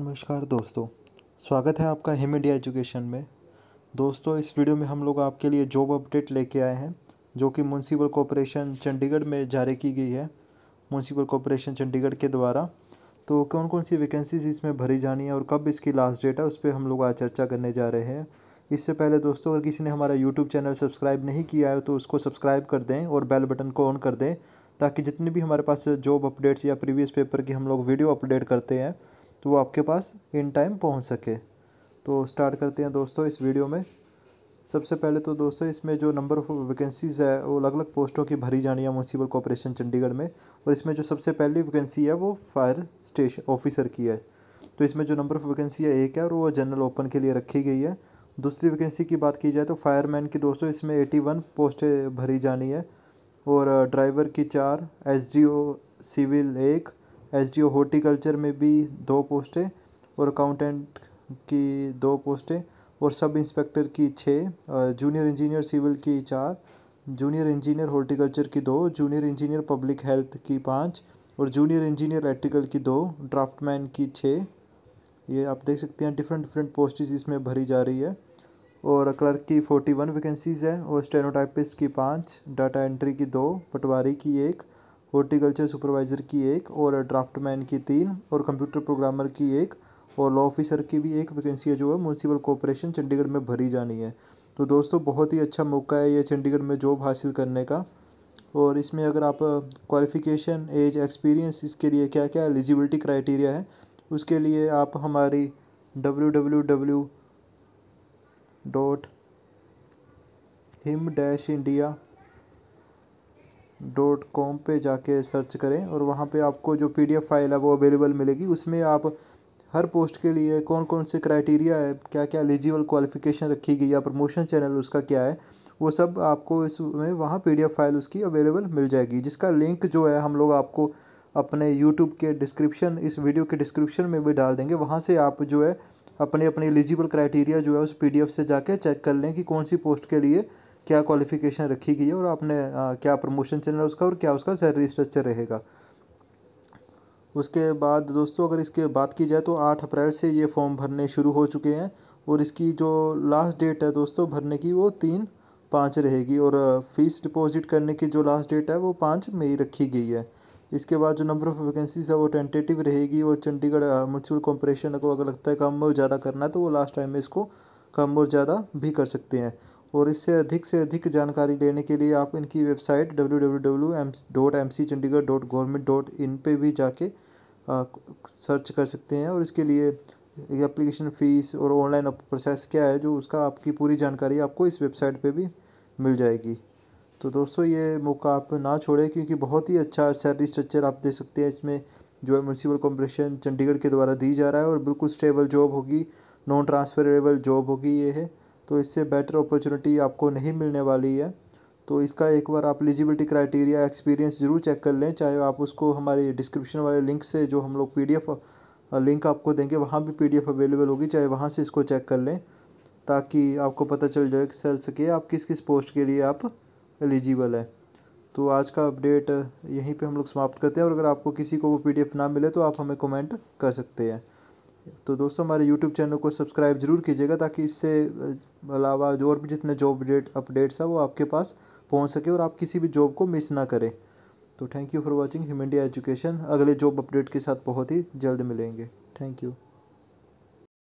नमस्कार दोस्तों स्वागत है आपका हिम इंडिया एजुकेशन में दोस्तों इस वीडियो में हम लोग आपके लिए जॉब अपडेट लेके आए हैं जो कि म्यूनसिपल कॉरपोरेशन चंडीगढ़ में जारी की गई है म्यूनसिपल कॉरपोरेशन चंडीगढ़ के द्वारा तो कौन कौन सी वैकेंसीज इसमें भरी जानी है और कब इसकी लास्ट डेट है उस पर हम लोग आज चर्चा करने जा रहे हैं इससे पहले दोस्तों अगर किसी ने हमारा यूट्यूब चैनल सब्सक्राइब नहीं किया है तो उसको सब्सक्राइब कर दें और बेल बटन को ऑन कर दें ताकि जितने भी हमारे पास जॉब अपडेट्स या प्रीवियस पेपर की हम लोग वीडियो अपडेट करते हैं तो वो आपके पास इन टाइम पहुंच सके तो स्टार्ट करते हैं दोस्तों इस वीडियो में सबसे पहले तो दोस्तों इसमें जो नंबर ऑफ़ वैकेंसीज़ है वो अलग अलग पोस्टों की भरी जानी है म्यूनसिपल कॉरपोरेशन चंडीगढ़ में और इसमें जो सबसे पहली वैकेंसी है वो फायर स्टेशन ऑफिसर की है तो इसमें जो नंबर ऑफ़ वैकेंसी है एक है और वो जनरल ओपन के लिए रखी गई है दूसरी वैकेंसी की बात की जाए तो फायरमैन की दोस्तों इसमें एटी वन पोस्टें भरी जानी है और ड्राइवर की चार एस सिविल एक एस डी ओ हॉर्टिकल्चर में भी दो पोस्टें और अकाउंटेंट की दो पोस्टें और सब इंस्पेक्टर की छः जूनियर इंजीनियर सिविल की चार जूनियर इंजीनियर हॉर्टिकल्चर की दो जूनियर इंजीनियर पब्लिक हेल्थ की पाँच और जूनियर इंजीनियर इलेक्ट्रिकल की दो ड्राफ्टमैन की छः ये आप देख सकते हैं डिफरेंट डिफरेंट पोस्ट इसमें भरी जा रही है और क्लर्क की फोर्टी वन वैकेंसीज़ है और स्टेनोटाइपिस्ट की पाँच डाटा एंट्री की दो पटवारी की एक हॉर्टिकल्चर सुपरवाइज़र की एक और ड्राफ्टमैन की तीन और कंप्यूटर प्रोग्रामर की एक और लॉ ऑफिसर की भी एक वैकेंसी है जो है म्यूनसिपल कॉरपोरेशन चंडीगढ़ में भरी जानी है तो दोस्तों बहुत ही अच्छा मौका है ये चंडीगढ़ में जॉब हासिल करने का और इसमें अगर आप क्वालिफ़िकेशन एज एक्सपीरियंस इसके लिए क्या क्या एलिजिबिलिटी क्राइटेरिया है उसके लिए आप हमारी W W W dot him dash India dot com पर जाके सर्च करें और वहाँ पे आपको जो पी डी एफ फाइल है वो अवेलेबल मिलेगी उसमें आप हर पोस्ट के लिए कौन कौन से क्राइटेरिया है क्या क्या एलिजिबल क्वालिफ़िकेशन रखी गई या प्रमोशन चैनल उसका क्या है वो सब आपको इसमें वहाँ पी फाइल उसकी अवेलेबल मिल जाएगी जिसका लिंक जो है हम लोग आपको अपने यूट्यूब के डिस्क्रिप्शन इस वीडियो के डिस्क्रिप्शन में भी डाल देंगे वहाँ से आप जो है अपने अपने एलिजिबल क्राइटेरिया जो है उस पी से जाके चेक कर लें कि कौन सी पोस्ट के लिए क्या क्वालिफिकेशन रखी गई है और आपने आ, क्या प्रमोशन चल रहा है उसका और क्या उसका सैलरी स्ट्रक्चर रहेगा उसके बाद दोस्तों अगर इसके बात की जाए तो आठ अप्रैल से ये फॉर्म भरने शुरू हो चुके हैं और इसकी जो लास्ट डेट है दोस्तों भरने की वो तीन पाँच रहेगी और फीस डिपॉजिट करने की जो लास्ट डेट है वो पाँच मई रखी गई है इसके बाद जो नंबर ऑफ़ वैकेंसीज है वो टेंटेटिव रहेगी वो चंडीगढ़ म्यूनसिपल कॉरपोरेशन को अगर लगता है कम और ज़्यादा करना है तो वो लास्ट टाइम में इसको कम और ज़्यादा भी कर सकते हैं और इससे अधिक से अधिक जानकारी लेने के लिए आप इनकी website W W W M dot M C Chandigarh dot government dot in पर भी जाके आ, सर्च कर सकते हैं और इसके लिए एप्लीकेशन फ़ीस और ऑनलाइन प्रोसेस क्या है जो उसका आपकी पूरी जानकारी आपको इस वेबसाइट पे भी मिल जाएगी तो दोस्तों ये मौका आप ना छोड़ें क्योंकि बहुत ही अच्छा सैलरी स्ट्रक्चर आप दे सकते हैं इसमें जो है म्यूनसिपल कॉम्पोरेशन चंडीगढ़ के द्वारा दी जा रहा है और बिल्कुल स्टेबल जॉब होगी नॉन ट्रांसफरेबल जॉब होगी ये है तो इससे बेटर अपॉर्चुनिटी आपको नहीं मिलने वाली है तो इसका एक बार आप एलिजिबिलिटी क्राइटेरिया एक्सपीरियंस ज़रूर चेक कर लें चाहे आप उसको हमारे डिस्क्रिप्शन वाले लिंक से जो हम लोग पी लिंक आपको देंगे वहाँ भी पी अवेलेबल होगी चाहे वहाँ से इसको चेक कर लें ताकि आपको पता चल जाए चल सके आप किस किस पोस्ट के लिए आप एलिजिबल है तो आज का अपडेट यहीं पे हम लोग समाप्त करते हैं और अगर आपको किसी को वो पीडीएफ ना मिले तो आप हमें कमेंट कर सकते हैं तो दोस्तों हमारे यूट्यूब चैनल को सब्सक्राइब जरूर कीजिएगा ताकि इससे अलावा जो और भी जितने जॉब डेट अपडेट्स हैं वो आपके पास पहुंच सके और आप किसी भी जॉब को मिस ना करें तो thank you for watching human India education अगले जॉब अपडेट के साथ बहुत ही जल्द मिलेंगे थैंक यू